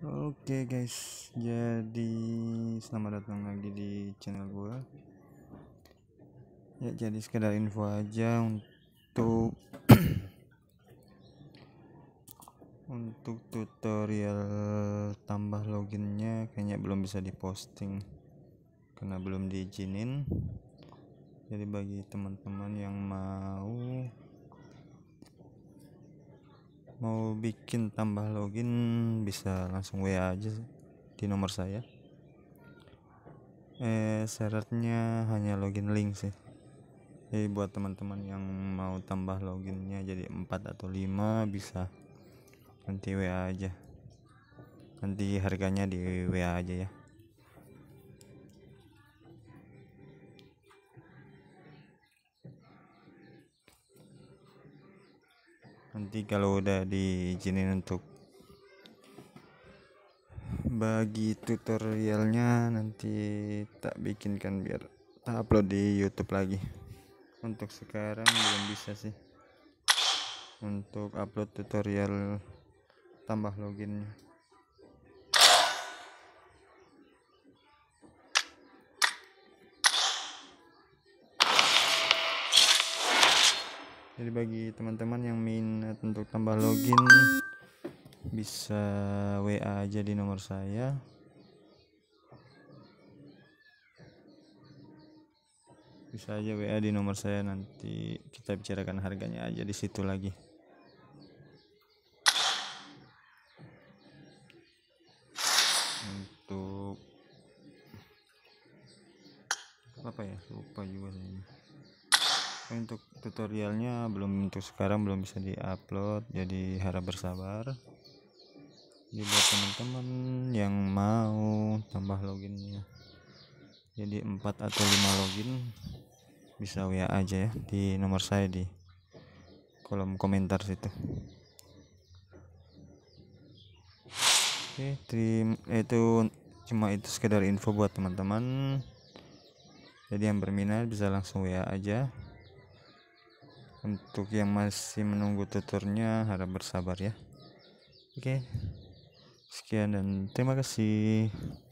Oke okay guys, jadi selamat datang lagi di channel gua. Ya jadi sekedar info aja untuk untuk tutorial tambah loginnya kayaknya belum bisa diposting karena belum diizinin. Jadi bagi teman-teman yang mau mau bikin tambah login bisa langsung WA aja di nomor saya eh syaratnya hanya login link sih jadi buat teman-teman yang mau tambah loginnya jadi 4 atau 5 bisa nanti WA aja nanti harganya di WA aja ya nanti kalau udah diizinin untuk bagi tutorialnya nanti tak bikinkan biar tak upload di YouTube lagi untuk sekarang belum bisa sih untuk upload tutorial tambah loginnya jadi bagi teman-teman yang minat untuk tambah login bisa WA aja di nomor saya bisa aja WA di nomor saya nanti kita bicarakan harganya aja di situ lagi untuk apa ya lupa juga saya untuk tutorialnya belum untuk sekarang belum bisa diupload jadi harap bersabar jadi buat teman-teman yang mau tambah loginnya jadi 4 atau 5 login bisa WA aja ya di nomor saya di kolom komentar situ oke trim itu cuma itu sekedar info buat teman-teman jadi yang berminat bisa langsung WA aja untuk yang masih menunggu tuturnya harap bersabar ya oke sekian dan terima kasih